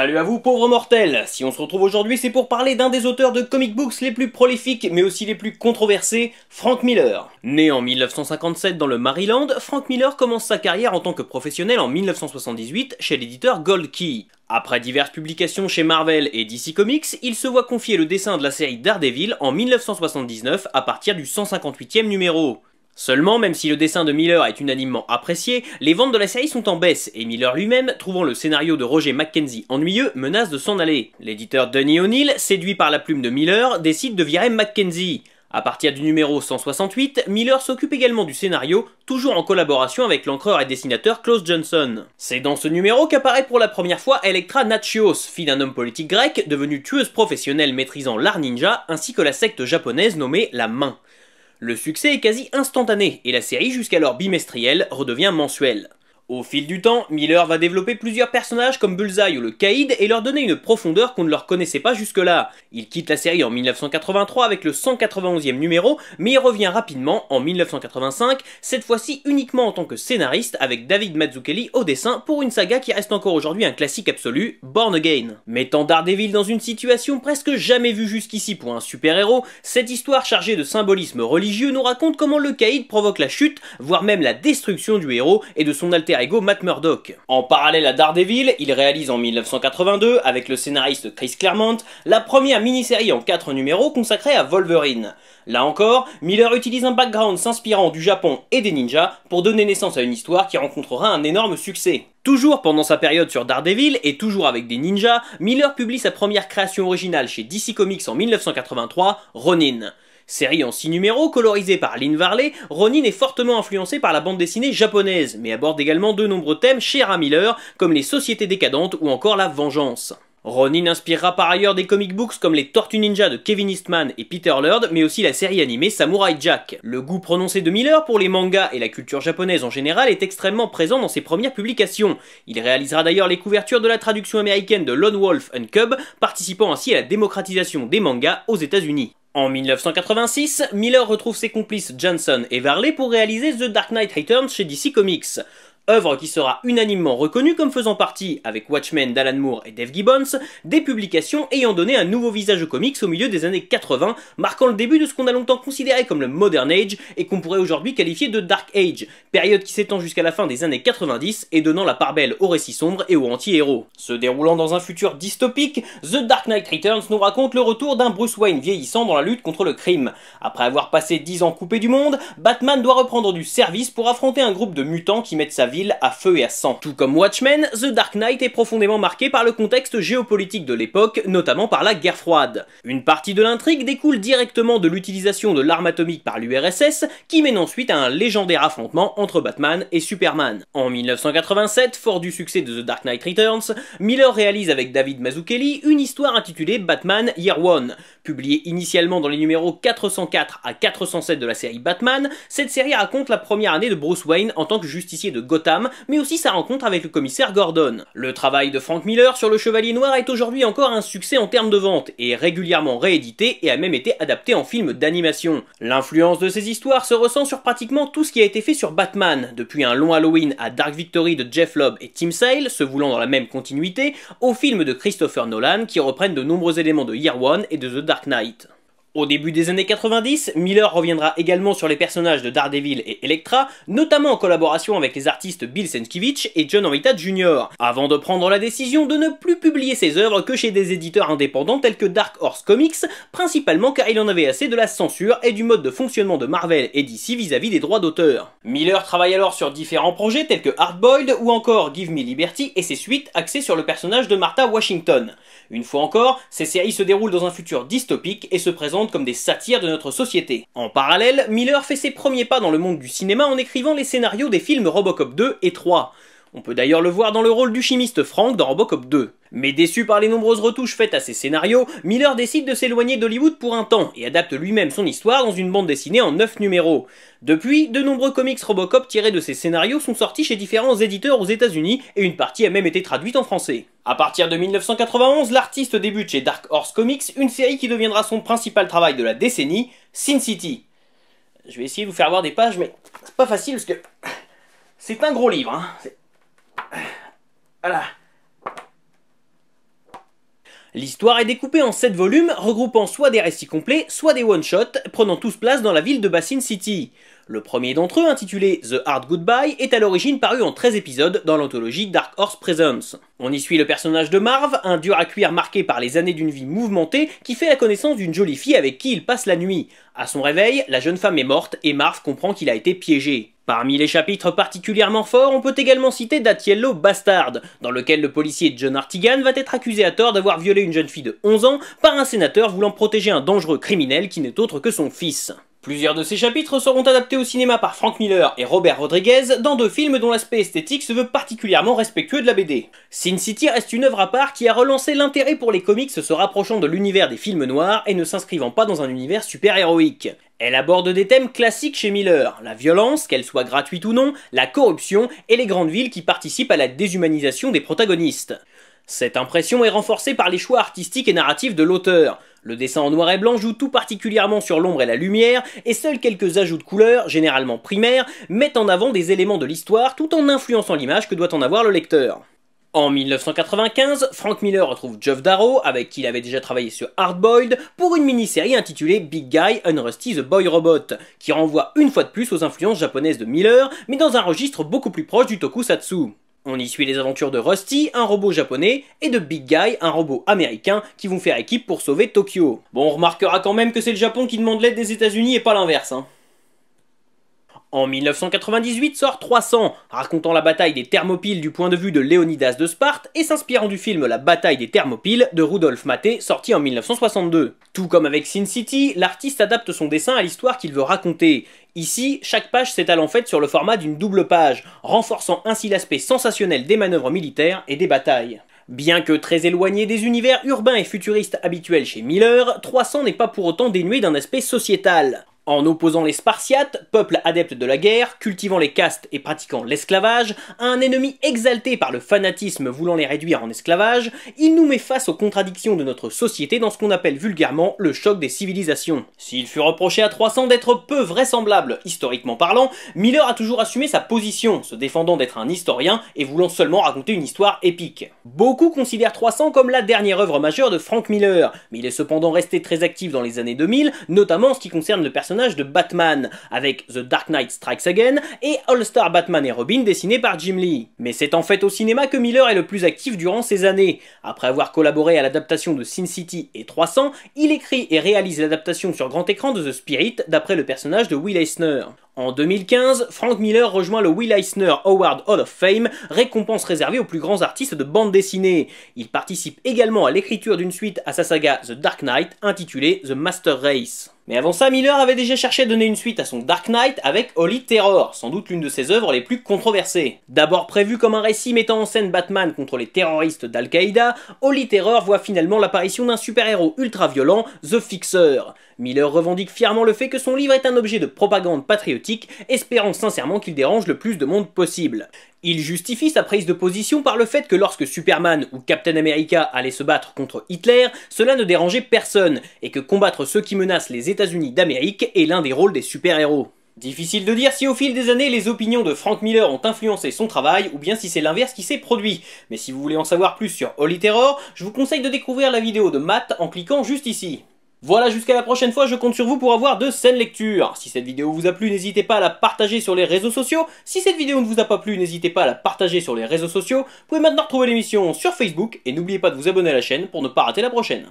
Salut à vous pauvres mortels Si on se retrouve aujourd'hui c'est pour parler d'un des auteurs de comic books les plus prolifiques mais aussi les plus controversés, Frank Miller. Né en 1957 dans le Maryland, Frank Miller commence sa carrière en tant que professionnel en 1978 chez l'éditeur Gold Key. Après diverses publications chez Marvel et DC Comics, il se voit confier le dessin de la série Daredevil en 1979 à partir du 158e numéro. Seulement, même si le dessin de Miller est unanimement apprécié, les ventes de la série sont en baisse et Miller lui-même, trouvant le scénario de Roger Mackenzie ennuyeux, menace de s'en aller. L'éditeur Denny O'Neill, séduit par la plume de Miller, décide de virer Mackenzie. À partir du numéro 168, Miller s'occupe également du scénario, toujours en collaboration avec l'encreur et dessinateur Klaus Johnson. C'est dans ce numéro qu'apparaît pour la première fois Elektra Nachios, fille d'un homme politique grec devenue tueuse professionnelle maîtrisant l'art ninja ainsi que la secte japonaise nommée la Main. Le succès est quasi instantané et la série jusqu'alors bimestrielle redevient mensuelle. Au fil du temps, Miller va développer plusieurs personnages comme Bullseye ou le Kaïd et leur donner une profondeur qu'on ne leur connaissait pas jusque-là. Il quitte la série en 1983 avec le 191e e numéro, mais il revient rapidement en 1985, cette fois-ci uniquement en tant que scénariste avec David Mazzucchelli au dessin pour une saga qui reste encore aujourd'hui un classique absolu, Born Again. Mettant Daredevil dans une situation presque jamais vue jusqu'ici pour un super-héros, cette histoire chargée de symbolisme religieux nous raconte comment le Kaïd provoque la chute, voire même la destruction du héros et de son alter Matt Murdock. En parallèle à Daredevil, il réalise en 1982, avec le scénariste Chris Claremont, la première mini-série en 4 numéros consacrée à Wolverine. Là encore, Miller utilise un background s'inspirant du Japon et des ninjas pour donner naissance à une histoire qui rencontrera un énorme succès. Toujours pendant sa période sur Daredevil, et toujours avec des ninjas, Miller publie sa première création originale chez DC Comics en 1983, Ronin. Série en 6 numéros, colorisée par Lynn Varley, Ronin est fortement influencé par la bande dessinée japonaise, mais aborde également de nombreux thèmes chez à Miller, comme les sociétés décadentes ou encore la vengeance. Ronin inspirera par ailleurs des comic books comme les Tortues Ninja de Kevin Eastman et Peter Lurd, mais aussi la série animée Samurai Jack. Le goût prononcé de Miller pour les mangas et la culture japonaise en général est extrêmement présent dans ses premières publications. Il réalisera d'ailleurs les couvertures de la traduction américaine de Lone Wolf and Cub, participant ainsi à la démocratisation des mangas aux États-Unis. En 1986, Miller retrouve ses complices Johnson et Varley pour réaliser The Dark Knight Returns chez DC Comics œuvre qui sera unanimement reconnue comme faisant partie, avec Watchmen d'Alan Moore et Dave Gibbons, des publications ayant donné un nouveau visage aux comics au milieu des années 80, marquant le début de ce qu'on a longtemps considéré comme le Modern Age et qu'on pourrait aujourd'hui qualifier de Dark Age, période qui s'étend jusqu'à la fin des années 90 et donnant la part belle aux récits sombres et aux anti-héros. Se déroulant dans un futur dystopique, The Dark Knight Returns nous raconte le retour d'un Bruce Wayne vieillissant dans la lutte contre le crime. Après avoir passé 10 ans coupé du monde, Batman doit reprendre du service pour affronter un groupe de mutants qui mettent sa vie à feu et à sang. Tout comme Watchmen, The Dark Knight est profondément marqué par le contexte géopolitique de l'époque, notamment par la guerre froide. Une partie de l'intrigue découle directement de l'utilisation de l'arme atomique par l'URSS, qui mène ensuite à un légendaire affrontement entre Batman et Superman. En 1987, fort du succès de The Dark Knight Returns, Miller réalise avec David Mazzucchelli une histoire intitulée Batman Year One, Publié initialement dans les numéros 404 à 407 de la série Batman, cette série raconte la première année de Bruce Wayne en tant que justicier de Gotham, mais aussi sa rencontre avec le commissaire Gordon. Le travail de Frank Miller sur le Chevalier Noir est aujourd'hui encore un succès en termes de vente, et est régulièrement réédité et a même été adapté en film d'animation. L'influence de ces histoires se ressent sur pratiquement tout ce qui a été fait sur Batman, depuis un long Halloween à Dark Victory de Jeff Lobb et Tim Sale, se voulant dans la même continuité, au film de Christopher Nolan qui reprennent de nombreux éléments de Year One et de The Dark Knight. Au début des années 90, Miller reviendra également sur les personnages de Daredevil et Elektra, notamment en collaboration avec les artistes Bill Sienkiewicz et John Romita Jr., avant de prendre la décision de ne plus publier ses œuvres que chez des éditeurs indépendants tels que Dark Horse Comics, principalement car il en avait assez de la censure et du mode de fonctionnement de Marvel et DC vis-à-vis des droits d'auteur. Miller travaille alors sur différents projets tels que Hardboiled ou encore Give Me Liberty et ses suites axées sur le personnage de Martha Washington. Une fois encore, ces séries se déroulent dans un futur dystopique et se présentent comme des satires de notre société. En parallèle, Miller fait ses premiers pas dans le monde du cinéma en écrivant les scénarios des films Robocop 2 et 3. On peut d'ailleurs le voir dans le rôle du chimiste Frank dans Robocop 2. Mais déçu par les nombreuses retouches faites à ses scénarios, Miller décide de s'éloigner d'Hollywood pour un temps et adapte lui-même son histoire dans une bande dessinée en 9 numéros. Depuis, de nombreux comics Robocop tirés de ses scénarios sont sortis chez différents éditeurs aux États-Unis et une partie a même été traduite en français. A partir de 1991, l'artiste débute chez Dark Horse Comics une série qui deviendra son principal travail de la décennie, Sin City. Je vais essayer de vous faire voir des pages, mais c'est pas facile parce que c'est un gros livre. Hein. Voilà. L'histoire est découpée en 7 volumes, regroupant soit des récits complets, soit des one-shots, prenant tous place dans la ville de Bassin City. Le premier d'entre eux, intitulé The Hard Goodbye, est à l'origine paru en 13 épisodes dans l'anthologie Dark Horse Presence. On y suit le personnage de Marv, un dur à cuire marqué par les années d'une vie mouvementée, qui fait la connaissance d'une jolie fille avec qui il passe la nuit. À son réveil, la jeune femme est morte et Marv comprend qu'il a été piégé. Parmi les chapitres particulièrement forts, on peut également citer Datiello Bastard, dans lequel le policier John Artigan va être accusé à tort d'avoir violé une jeune fille de 11 ans par un sénateur voulant protéger un dangereux criminel qui n'est autre que son fils. Plusieurs de ces chapitres seront adaptés au cinéma par Frank Miller et Robert Rodriguez dans deux films dont l'aspect esthétique se veut particulièrement respectueux de la BD. Sin City reste une œuvre à part qui a relancé l'intérêt pour les comics se rapprochant de l'univers des films noirs et ne s'inscrivant pas dans un univers super-héroïque. Elle aborde des thèmes classiques chez Miller, la violence, qu'elle soit gratuite ou non, la corruption et les grandes villes qui participent à la déshumanisation des protagonistes. Cette impression est renforcée par les choix artistiques et narratifs de l'auteur, le dessin en noir et blanc joue tout particulièrement sur l'ombre et la lumière, et seuls quelques ajouts de couleurs, généralement primaires, mettent en avant des éléments de l'histoire tout en influençant l'image que doit en avoir le lecteur. En 1995, Frank Miller retrouve Jeff Darrow, avec qui il avait déjà travaillé sur Hardboiled, pour une mini-série intitulée Big Guy Unrusty the Boy Robot, qui renvoie une fois de plus aux influences japonaises de Miller, mais dans un registre beaucoup plus proche du tokusatsu. On y suit les aventures de Rusty, un robot japonais, et de Big Guy, un robot américain, qui vont faire équipe pour sauver Tokyo. Bon, on remarquera quand même que c'est le Japon qui demande l'aide des États-Unis et pas l'inverse. Hein. En 1998 sort 300, racontant la bataille des Thermopyles du point de vue de Léonidas de Sparte et s'inspirant du film La bataille des Thermopyles de Rudolf Maté, sorti en 1962. Tout comme avec Sin City, l'artiste adapte son dessin à l'histoire qu'il veut raconter. Ici, chaque page s'étale en fait sur le format d'une double page, renforçant ainsi l'aspect sensationnel des manœuvres militaires et des batailles. Bien que très éloigné des univers urbains et futuristes habituels chez Miller, 300 n'est pas pour autant dénué d'un aspect sociétal. En opposant les Spartiates, peuple adepte de la guerre, cultivant les castes et pratiquant l'esclavage, à un ennemi exalté par le fanatisme voulant les réduire en esclavage, il nous met face aux contradictions de notre société dans ce qu'on appelle vulgairement le choc des civilisations. S'il fut reproché à 300 d'être peu vraisemblable historiquement parlant, Miller a toujours assumé sa position, se défendant d'être un historien et voulant seulement raconter une histoire épique. Beaucoup considèrent 300 comme la dernière œuvre majeure de Frank Miller, mais il est cependant resté très actif dans les années 2000, notamment en ce qui concerne le personnage Personnage de Batman, avec The Dark Knight Strikes Again et All-Star Batman et Robin dessiné par Jim Lee. Mais c'est en fait au cinéma que Miller est le plus actif durant ces années. Après avoir collaboré à l'adaptation de Sin City et 300, il écrit et réalise l'adaptation sur grand écran de The Spirit d'après le personnage de Will Eisner. En 2015, Frank Miller rejoint le Will Eisner Award Hall of Fame, récompense réservée aux plus grands artistes de bande dessinée. Il participe également à l'écriture d'une suite à sa saga The Dark Knight, intitulée The Master Race. Mais avant ça, Miller avait déjà cherché à donner une suite à son Dark Knight avec Holy Terror, sans doute l'une de ses œuvres les plus controversées. D'abord prévu comme un récit mettant en scène Batman contre les terroristes d'Al-Qaïda, Holy Terror voit finalement l'apparition d'un super-héros ultra-violent, The Fixer. Miller revendique fièrement le fait que son livre est un objet de propagande patriotique, espérant sincèrement qu'il dérange le plus de monde possible. Il justifie sa prise de position par le fait que lorsque Superman ou Captain America allaient se battre contre Hitler, cela ne dérangeait personne, et que combattre ceux qui menacent les États-Unis d'Amérique est l'un des rôles des super-héros. Difficile de dire si au fil des années les opinions de Frank Miller ont influencé son travail ou bien si c'est l'inverse qui s'est produit. Mais si vous voulez en savoir plus sur Holy Terror, je vous conseille de découvrir la vidéo de Matt en cliquant juste ici. Voilà, jusqu'à la prochaine fois, je compte sur vous pour avoir de saines lectures. Si cette vidéo vous a plu, n'hésitez pas à la partager sur les réseaux sociaux. Si cette vidéo ne vous a pas plu, n'hésitez pas à la partager sur les réseaux sociaux. Vous pouvez maintenant retrouver l'émission sur Facebook et n'oubliez pas de vous abonner à la chaîne pour ne pas rater la prochaine.